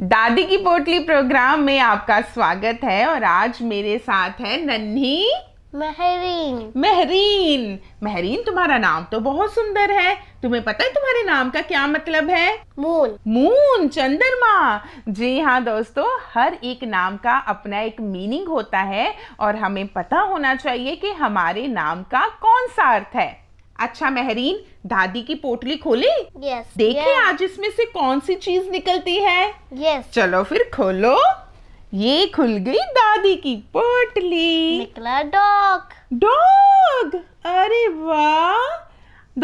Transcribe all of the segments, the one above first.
दादी की पोटली प्रोग्राम में आपका स्वागत है और आज मेरे साथ है नन्ही महरीन महरीन महरीन तुम्हारा नाम तो बहुत सुंदर है तुम्हें पता है तुम्हारे नाम का क्या मतलब है मून मून चंद्रमा जी हाँ दोस्तों हर एक नाम का अपना एक मीनिंग होता है और हमें पता होना चाहिए कि हमारे नाम का कौन सा अर्थ है अच्छा मेहरीन दादी की पोटली खोली yes, देखे yes. आज इसमें से कौन सी चीज निकलती है yes. चलो फिर खोलो ये खुल गई दादी की पोटली निकला डॉग डॉग अरे वाह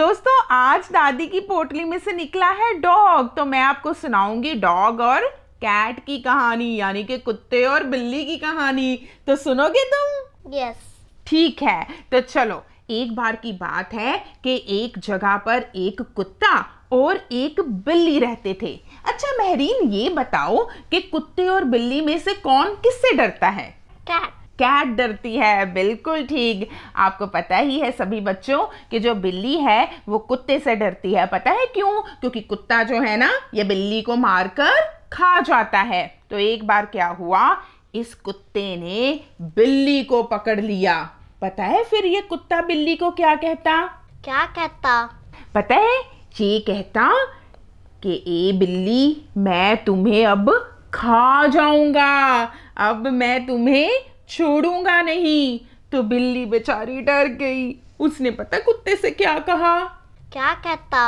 दोस्तों आज दादी की पोटली में से निकला है डॉग तो मैं आपको सुनाऊंगी डॉग और कैट की कहानी यानी कि कुत्ते और बिल्ली की कहानी तो सुनोगे तुम यस yes. ठीक है तो चलो एक बार की बात है कि एक जगह पर एक कुत्ता और एक बिल्ली रहते थे अच्छा महरीन ये बताओ कि कुत्ते और बिल्ली में से कौन किससे डरता है कैट कैट डरती है बिल्कुल ठीक आपको पता ही है सभी बच्चों कि जो बिल्ली है वो कुत्ते से डरती है पता है क्यों क्योंकि कुत्ता जो है ना ये बिल्ली को मारकर खा जाता है तो एक बार क्या हुआ इस कुत्ते ने बिल्ली को पकड़ लिया पता है फिर ये कुत्ता बिल्ली को क्या कहता क्या कहता पता है ये कहता कि ए बिल्ली मैं तुम्हें अब खा जाऊंगा अब मैं तुम्हें छोड़ूंगा नहीं तो बिल्ली बेचारी डर गई उसने पता कुत्ते से क्या कहा क्या कहता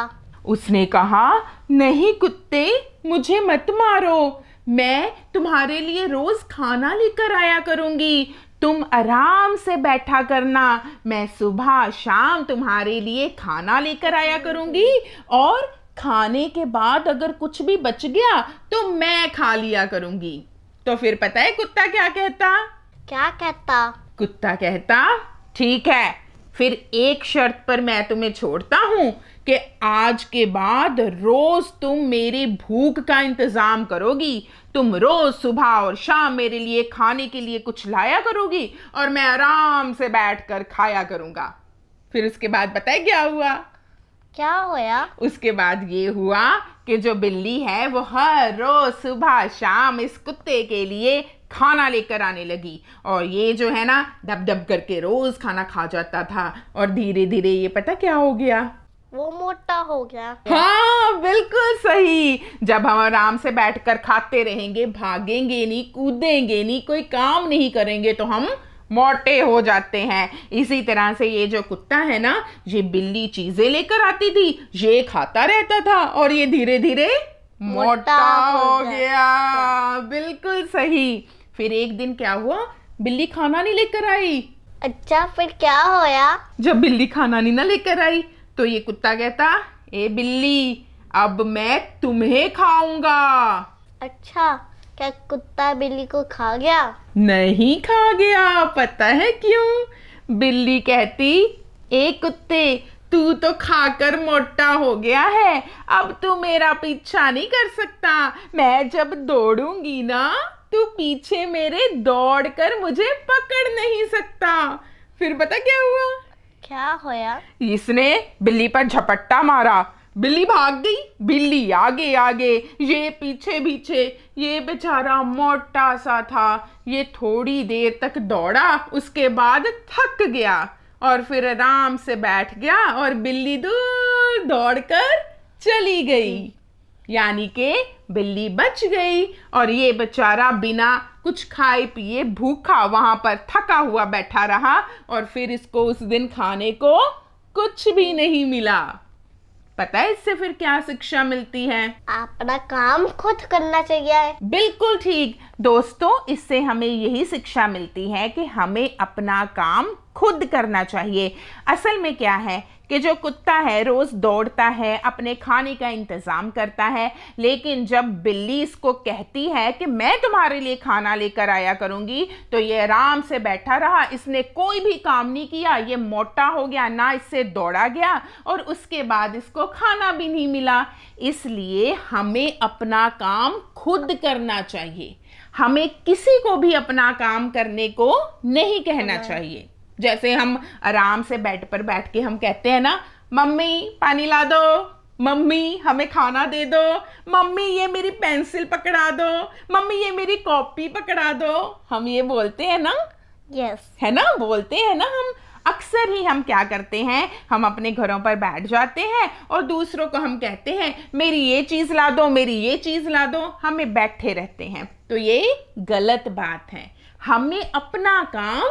उसने कहा नहीं कुत्ते मुझे मत मारो मैं तुम्हारे लिए रोज खाना लेकर आया करूंगी तुम आराम से बैठा करना मैं सुबह शाम तुम्हारे लिए खाना लेकर आया करूंगी और खाने के बाद अगर कुछ भी बच गया तो मैं खा लिया करूंगी तो फिर पता है कुत्ता क्या कहता क्या कहता कुत्ता कहता ठीक है फिर एक शर्त पर मैं तुम्हें छोड़ता हूँ कि आज के बाद रोज़ तुम मेरे भूख का इंतज़ाम करोगी तुम रोज़ सुबह और शाम मेरे लिए खाने के लिए कुछ लाया करोगी और मैं आराम से बैठ कर खाया करूँगा फिर उसके बाद बताए क्या हुआ क्या होया उसके बाद ये हुआ कि जो बिल्ली है वो हर रोज सुबह शाम इस कुत्ते के लिए खाना लेकर आने लगी और ये जो है ना डब डब करके रोज खाना खा जाता था और धीरे धीरे ये पता क्या हो गया वो मोटा हो गया हाँ बिल्कुल सही जब हम आराम से बैठकर खाते रहेंगे भागेंगे नहीं कूदेंगे नहीं कोई काम नहीं करेंगे तो हम मोटे हो जाते हैं इसी तरह से ये जो कुत्ता है ना ये बिल्ली चीजें लेकर आती थी ये खाता रहता था और ये धीरे धीरे मोटा, हो गया, गया। बिल्कुल सही फिर एक दिन क्या हुआ बिल्ली खाना नहीं लेकर आई अच्छा फिर क्या होया जब बिल्ली खाना नहीं ना लेकर आई तो ये कुत्ता कहता ए बिल्ली अब मैं तुम्हें खाऊंगा अच्छा क्या कुत्ता बिल्ली को खा गया नहीं खा गया पता है क्यों बिल्ली कहती ए कुत्ते तू तो खाकर मोटा हो गया है अब तू मेरा पीछा नहीं कर सकता मैं जब दौड़ूंगी ना तू पीछे मेरे दौड़कर मुझे पकड़ नहीं सकता फिर पता क्या हुआ क्या होया इसने बिल्ली पर झपट्टा मारा बिल्ली भाग गई बिल्ली आगे आगे ये पीछे पीछे ये बेचारा मोटा सा था ये थोड़ी देर तक दौड़ा उसके बाद थक गया और फिर आराम से बैठ गया और बिल्ली दूर दौड़कर चली गई यानी के बिल्ली बच गई और ये बेचारा बिना कुछ खाए पिए भूखा वहां पर थका हुआ बैठा रहा और फिर इसको उस दिन खाने को कुछ भी नहीं मिला पता है इससे फिर क्या शिक्षा मिलती है अपना काम खुद करना चाहिए बिल्कुल ठीक दोस्तों इससे हमें यही शिक्षा मिलती है कि हमें अपना काम खुद करना चाहिए असल में क्या है कि जो कुत्ता है रोज़ दौड़ता है अपने खाने का इंतज़ाम करता है लेकिन जब बिल्ली इसको कहती है कि मैं तुम्हारे लिए खाना लेकर आया करूँगी तो ये आराम से बैठा रहा इसने कोई भी काम नहीं किया ये मोटा हो गया ना इससे दौड़ा गया और उसके बाद इसको खाना भी नहीं मिला इसलिए हमें अपना काम खुद करना चाहिए हमें किसी को भी अपना काम करने को नहीं कहना हाँ। चाहिए जैसे हम आराम से बेड पर बैठ के हम कहते हैं ना मम्मी पानी ला दो मम्मी हमें खाना दे दो मम्मी ये मेरी पेंसिल पकड़ा दो मम्मी ये मेरी कॉपी पकड़ा दो हम ये बोलते हैं ना यस yes. है ना बोलते हैं ना हम अक्सर ही हम क्या करते हैं हम अपने घरों पर बैठ जाते हैं और दूसरों को हम कहते हैं मेरी ये चीज़ ला दो मेरी ये चीज़ ला दो हमें बैठे रहते हैं तो ये गलत बात है हमें अपना काम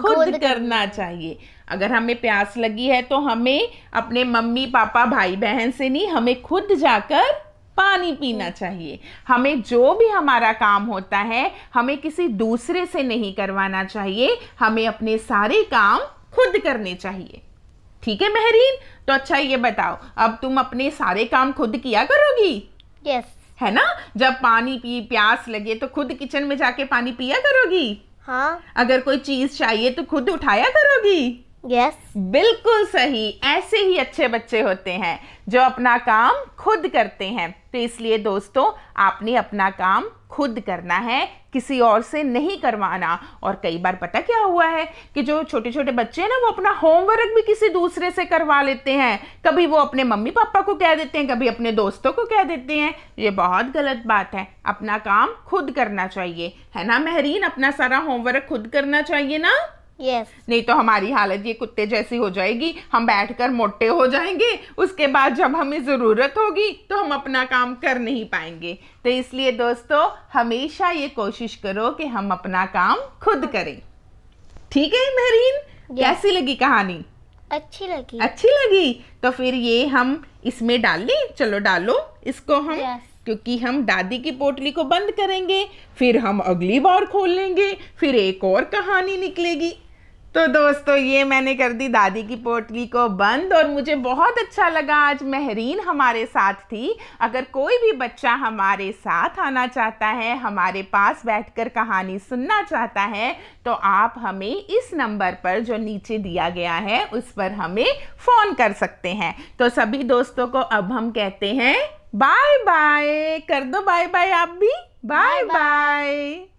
खुद करना चाहिए अगर हमें प्यास लगी है तो हमें अपने मम्मी पापा भाई बहन से नहीं हमें खुद जाकर पानी पीना चाहिए हमें जो भी हमारा काम होता है हमें किसी दूसरे से नहीं करवाना चाहिए हमें अपने सारे काम खुद करने चाहिए ठीक है मेहरीन तो अच्छा ये बताओ अब तुम अपने सारे काम खुद किया करोगी यस yes. है ना जब पानी पी प्यास लगे तो खुद किचन में जाके पानी पिया करोगी हाँ अगर कोई चीज चाहिए तो खुद उठाया करोगी yes. बिल्कुल सही ऐसे ही अच्छे बच्चे होते हैं जो अपना काम खुद करते हैं तो इसलिए दोस्तों आपने अपना काम खुद करना है किसी और से नहीं करवाना और कई बार पता क्या हुआ है कि जो छोटे छोटे बच्चे हैं ना वो अपना होमवर्क भी किसी दूसरे से करवा लेते हैं कभी वो अपने मम्मी पापा को कह देते हैं कभी अपने दोस्तों को कह देते हैं ये बहुत गलत बात है अपना काम खुद करना चाहिए है ना महरीन अपना सारा होमवर्क खुद करना चाहिए ना yes. नहीं तो हमारी हालत ये कुत्ते जैसी हो जाएगी हम बैठकर मोटे हो जाएंगे उसके बाद जब हमें ज़रूरत होगी तो हम अपना काम कर नहीं पाएंगे तो इसलिए दोस्तों हमेशा ये कोशिश करो कि हम अपना काम खुद हाँ। करें ठीक है महरीन yes. कैसी लगी कहानी अच्छी लगी अच्छी लगी तो फिर ये हम इसमें डाल लें चलो डालो इसको हम yes. क्योंकि हम दादी की पोटली को बंद करेंगे फिर हम अगली बार खोल लेंगे फिर एक और कहानी निकलेगी तो दोस्तों ये मैंने कर दी दादी की पोटली को बंद और मुझे बहुत अच्छा लगा आज महरीन हमारे साथ थी अगर कोई भी बच्चा हमारे साथ आना चाहता है हमारे पास बैठकर कहानी सुनना चाहता है तो आप हमें इस नंबर पर जो नीचे दिया गया है उस पर हमें फ़ोन कर सकते हैं तो सभी दोस्तों को अब हम कहते हैं बाय बाय कर दो बाय बाय आप भी बाय बाय